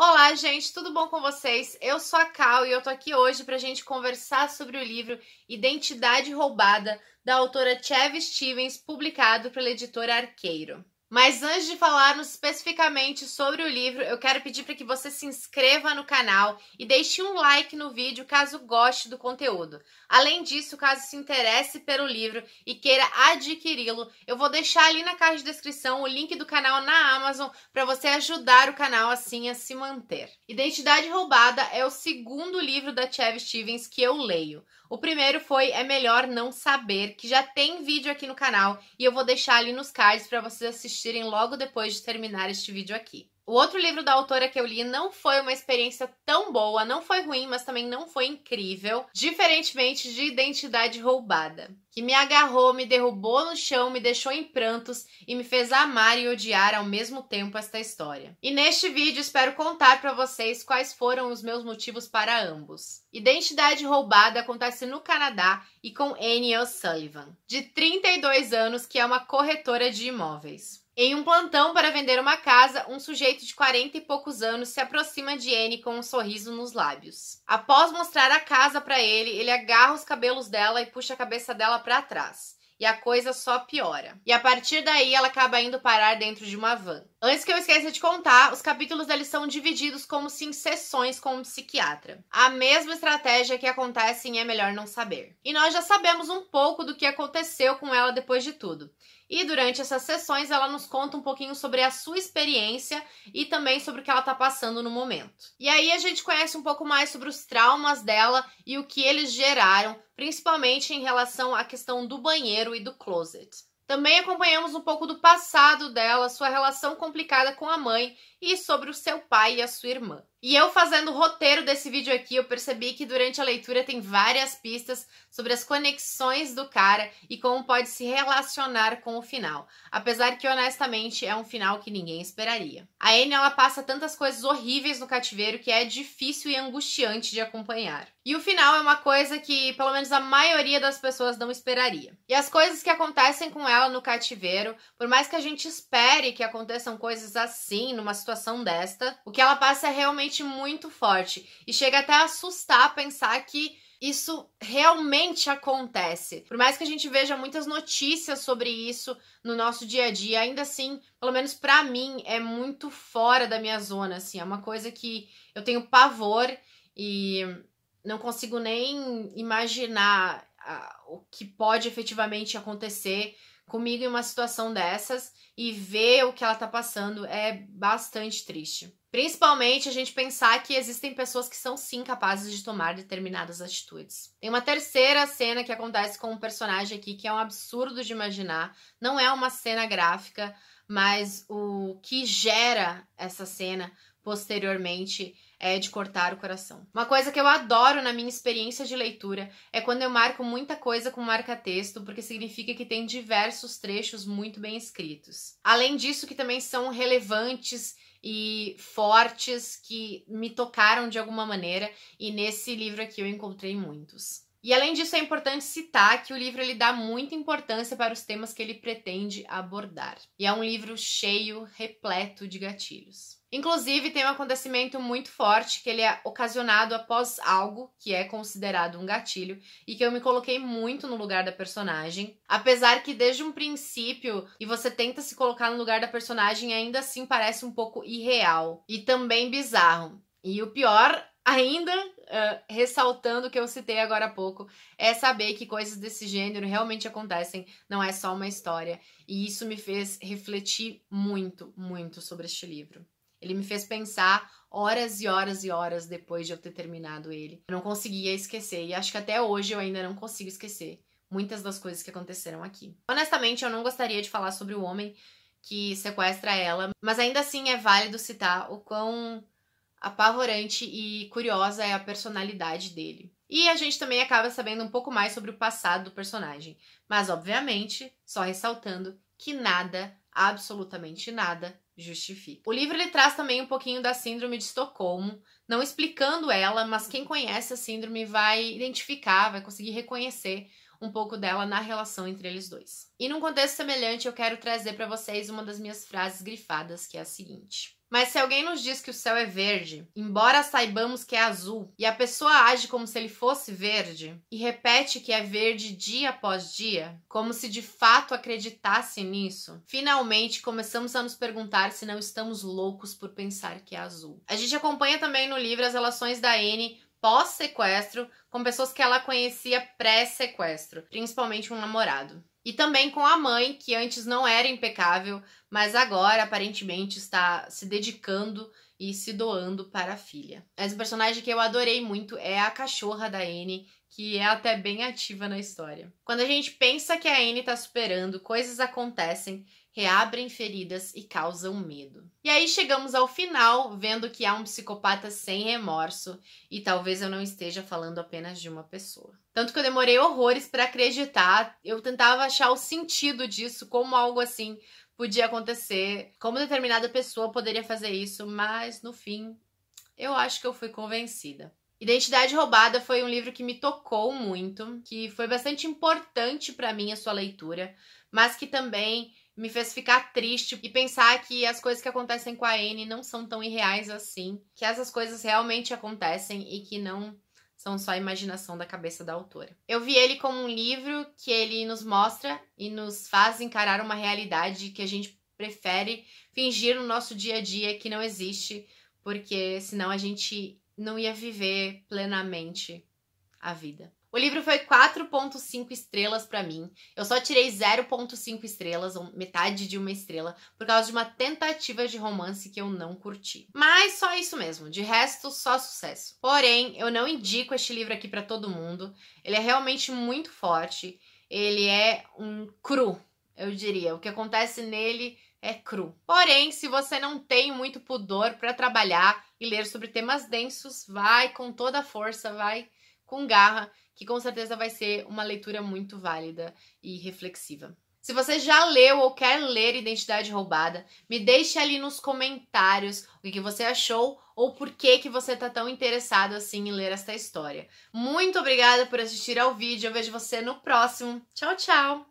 Olá, gente, tudo bom com vocês? Eu sou a Cal e eu tô aqui hoje pra gente conversar sobre o livro Identidade Roubada, da autora Cheve Stevens, publicado pela editora Arqueiro. Mas antes de falarmos especificamente sobre o livro, eu quero pedir para que você se inscreva no canal e deixe um like no vídeo caso goste do conteúdo. Além disso, caso se interesse pelo livro e queira adquiri-lo, eu vou deixar ali na caixa de descrição o link do canal na Amazon para você ajudar o canal assim a se manter. Identidade Roubada é o segundo livro da Chev Stevens que eu leio. O primeiro foi É Melhor Não Saber, que já tem vídeo aqui no canal e eu vou deixar ali nos cards para você assistir assistirem logo depois de terminar este vídeo aqui. O outro livro da autora que eu li não foi uma experiência tão boa, não foi ruim, mas também não foi incrível, diferentemente de Identidade Roubada que me agarrou, me derrubou no chão, me deixou em prantos e me fez amar e odiar ao mesmo tempo esta história. E neste vídeo espero contar para vocês quais foram os meus motivos para ambos. Identidade Roubada acontece no Canadá e com Annie O'Sullivan, de 32 anos, que é uma corretora de imóveis. Em um plantão para vender uma casa, um sujeito de 40 e poucos anos se aproxima de Annie com um sorriso nos lábios. Após mostrar a casa para ele, ele agarra os cabelos dela e puxa a cabeça dela para trás e a coisa só piora. E a partir daí ela acaba indo parar dentro de uma van. Antes que eu esqueça de contar, os capítulos deles são divididos como se em sessões com um psiquiatra. A mesma estratégia que acontece em É Melhor Não Saber. E nós já sabemos um pouco do que aconteceu com ela depois de tudo. E durante essas sessões ela nos conta um pouquinho sobre a sua experiência e também sobre o que ela está passando no momento. E aí a gente conhece um pouco mais sobre os traumas dela e o que eles geraram principalmente em relação à questão do banheiro e do closet. Também acompanhamos um pouco do passado dela, sua relação complicada com a mãe e sobre o seu pai e a sua irmã. E eu fazendo o roteiro desse vídeo aqui, eu percebi que durante a leitura tem várias pistas sobre as conexões do cara e como pode se relacionar com o final. Apesar que, honestamente, é um final que ninguém esperaria. A Anne, ela passa tantas coisas horríveis no cativeiro que é difícil e angustiante de acompanhar. E o final é uma coisa que, pelo menos, a maioria das pessoas não esperaria. E as coisas que acontecem com ela no cativeiro, por mais que a gente espere que aconteçam coisas assim, numa situação desta, o que ela passa é realmente realmente muito forte e chega até a assustar pensar que isso realmente acontece. Por mais que a gente veja muitas notícias sobre isso no nosso dia a dia, ainda assim, pelo menos para mim, é muito fora da minha zona, assim, é uma coisa que eu tenho pavor e não consigo nem imaginar ah, o que pode efetivamente acontecer comigo em uma situação dessas e ver o que ela tá passando é bastante triste. Principalmente a gente pensar que existem pessoas que são sim capazes de tomar determinadas atitudes. Tem uma terceira cena que acontece com um personagem aqui que é um absurdo de imaginar. Não é uma cena gráfica, mas o que gera essa cena posteriormente é de cortar o coração. Uma coisa que eu adoro na minha experiência de leitura é quando eu marco muita coisa com marca-texto, porque significa que tem diversos trechos muito bem escritos. Além disso, que também são relevantes e fortes, que me tocaram de alguma maneira, e nesse livro aqui eu encontrei muitos. E além disso, é importante citar que o livro ele dá muita importância para os temas que ele pretende abordar. E é um livro cheio, repleto de gatilhos. Inclusive, tem um acontecimento muito forte que ele é ocasionado após algo que é considerado um gatilho e que eu me coloquei muito no lugar da personagem. Apesar que desde um princípio e você tenta se colocar no lugar da personagem, ainda assim parece um pouco irreal e também bizarro. E o pior ainda ah, ressaltando o que eu citei agora há pouco, é saber que coisas desse gênero realmente acontecem, não é só uma história. E isso me fez refletir muito, muito sobre este livro. Ele me fez pensar horas e horas e horas depois de eu ter terminado ele. Eu não conseguia esquecer, e acho que até hoje eu ainda não consigo esquecer muitas das coisas que aconteceram aqui. Honestamente, eu não gostaria de falar sobre o homem que sequestra ela, mas ainda assim é válido citar o quão apavorante e curiosa é a personalidade dele. E a gente também acaba sabendo um pouco mais sobre o passado do personagem, mas obviamente, só ressaltando que nada, absolutamente nada, justifica. O livro ele traz também um pouquinho da síndrome de Estocolmo, não explicando ela, mas quem conhece a síndrome vai identificar, vai conseguir reconhecer um pouco dela na relação entre eles dois. E num contexto semelhante, eu quero trazer para vocês uma das minhas frases grifadas, que é a seguinte: mas se alguém nos diz que o céu é verde, embora saibamos que é azul, e a pessoa age como se ele fosse verde e repete que é verde dia após dia, como se de fato acreditasse nisso, finalmente começamos a nos perguntar se não estamos loucos por pensar que é azul. A gente acompanha também no livro as relações da Anne pós-sequestro com pessoas que ela conhecia pré-sequestro, principalmente um namorado. E também com a mãe, que antes não era impecável, mas agora aparentemente está se dedicando e se doando para a filha. Mas o personagem que eu adorei muito é a cachorra da Anne, que é até bem ativa na história. Quando a gente pensa que a Anne está superando, coisas acontecem reabrem feridas e causam medo. E aí chegamos ao final, vendo que há um psicopata sem remorso e talvez eu não esteja falando apenas de uma pessoa. Tanto que eu demorei horrores para acreditar, eu tentava achar o sentido disso, como algo assim podia acontecer, como determinada pessoa poderia fazer isso, mas no fim, eu acho que eu fui convencida. Identidade Roubada foi um livro que me tocou muito, que foi bastante importante para mim a sua leitura, mas que também me fez ficar triste e pensar que as coisas que acontecem com a Anne não são tão irreais assim, que essas coisas realmente acontecem e que não são só a imaginação da cabeça da autora. Eu vi ele como um livro que ele nos mostra e nos faz encarar uma realidade que a gente prefere fingir no nosso dia a dia que não existe, porque senão a gente não ia viver plenamente a vida. O livro foi 4.5 estrelas para mim. Eu só tirei 0.5 estrelas, ou metade de uma estrela, por causa de uma tentativa de romance que eu não curti. Mas só isso mesmo, de resto só sucesso. Porém, eu não indico este livro aqui para todo mundo. Ele é realmente muito forte. Ele é um cru, eu diria. O que acontece nele é cru. Porém, se você não tem muito pudor para trabalhar e ler sobre temas densos, vai com toda a força, vai com garra, que com certeza vai ser uma leitura muito válida e reflexiva. Se você já leu ou quer ler Identidade Roubada, me deixe ali nos comentários o que você achou ou por que, que você está tão interessado assim em ler esta história. Muito obrigada por assistir ao vídeo, eu vejo você no próximo. Tchau, tchau!